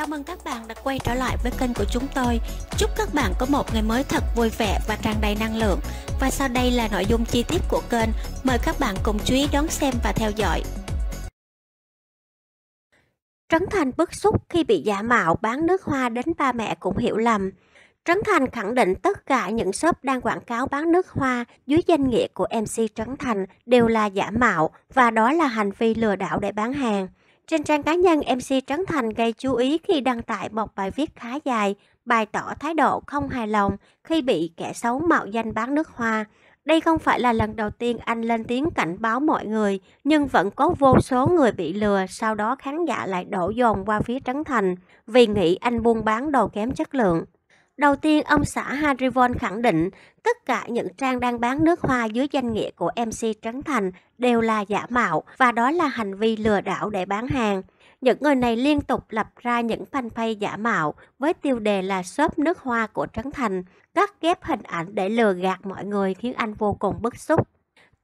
Chào mừng các bạn đã quay trở lại với kênh của chúng tôi. Chúc các bạn có một ngày mới thật vui vẻ và tràn đầy năng lượng. Và sau đây là nội dung chi tiết của kênh. Mời các bạn cùng chú ý đón xem và theo dõi. Trấn Thành bức xúc khi bị giả mạo bán nước hoa đến ba mẹ cũng hiểu lầm. Trấn Thành khẳng định tất cả những shop đang quảng cáo bán nước hoa dưới danh nghĩa của MC Trấn Thành đều là giả mạo và đó là hành vi lừa đảo để bán hàng. Trên trang cá nhân, MC Trấn Thành gây chú ý khi đăng tải một bài viết khá dài, bày tỏ thái độ không hài lòng khi bị kẻ xấu mạo danh bán nước hoa. Đây không phải là lần đầu tiên anh lên tiếng cảnh báo mọi người, nhưng vẫn có vô số người bị lừa, sau đó khán giả lại đổ dồn qua phía Trấn Thành vì nghĩ anh buôn bán đồ kém chất lượng. Đầu tiên, ông xã Harrivon khẳng định tất cả những trang đang bán nước hoa dưới danh nghĩa của MC Trấn Thành đều là giả mạo và đó là hành vi lừa đảo để bán hàng. Những người này liên tục lập ra những fanpage giả mạo với tiêu đề là shop nước hoa của Trấn Thành, cắt ghép hình ảnh để lừa gạt mọi người khiến anh vô cùng bức xúc.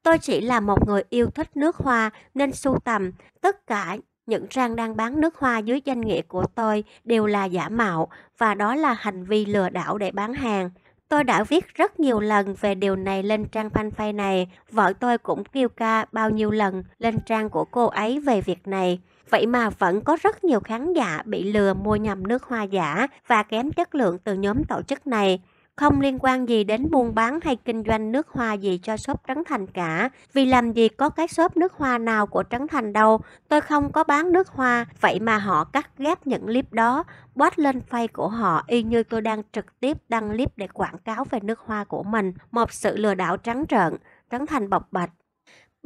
Tôi chỉ là một người yêu thích nước hoa nên sưu tầm tất cả những trang đang bán nước hoa dưới danh nghĩa của tôi đều là giả mạo và đó là hành vi lừa đảo để bán hàng. Tôi đã viết rất nhiều lần về điều này lên trang fanpage này, vợ tôi cũng kêu ca bao nhiêu lần lên trang của cô ấy về việc này. Vậy mà vẫn có rất nhiều khán giả bị lừa mua nhầm nước hoa giả và kém chất lượng từ nhóm tổ chức này không liên quan gì đến buôn bán hay kinh doanh nước hoa gì cho shop Trấn Thành cả. Vì làm gì có cái shop nước hoa nào của Trấn Thành đâu, tôi không có bán nước hoa, vậy mà họ cắt ghép những clip đó, boát lên face của họ y như tôi đang trực tiếp đăng clip để quảng cáo về nước hoa của mình, một sự lừa đảo trắng trợn. Trấn Thành bộc bạch.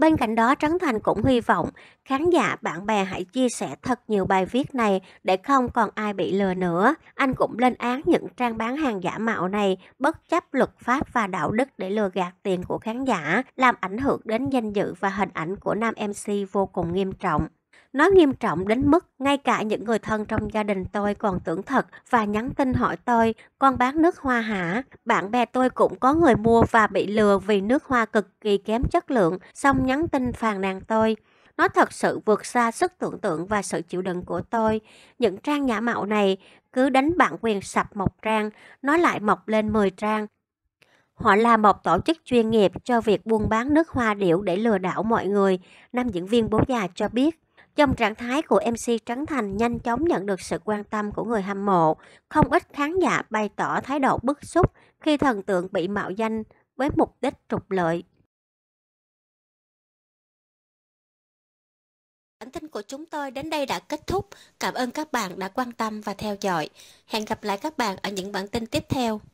Bên cạnh đó, Trấn Thành cũng hy vọng khán giả, bạn bè hãy chia sẻ thật nhiều bài viết này để không còn ai bị lừa nữa. Anh cũng lên án những trang bán hàng giả mạo này bất chấp luật pháp và đạo đức để lừa gạt tiền của khán giả, làm ảnh hưởng đến danh dự và hình ảnh của nam MC vô cùng nghiêm trọng. Nó nghiêm trọng đến mức ngay cả những người thân trong gia đình tôi còn tưởng thật và nhắn tin hỏi tôi, con bán nước hoa hả? Bạn bè tôi cũng có người mua và bị lừa vì nước hoa cực kỳ kém chất lượng, xong nhắn tin phàn nàn tôi. Nó thật sự vượt xa sức tưởng tượng và sự chịu đựng của tôi. Những trang giả mạo này cứ đánh bản quyền sập một trang, nó lại mọc lên 10 trang. Họ là một tổ chức chuyên nghiệp cho việc buôn bán nước hoa điệu để lừa đảo mọi người, nam diễn viên bố già cho biết trong trạng thái của MC Trấn Thành nhanh chóng nhận được sự quan tâm của người hâm mộ. Không ít khán giả bày tỏ thái độ bức xúc khi thần tượng bị mạo danh với mục đích trục lợi. Bản tin của chúng tôi đến đây đã kết thúc. Cảm ơn các bạn đã quan tâm và theo dõi. Hẹn gặp lại các bạn ở những bản tin tiếp theo.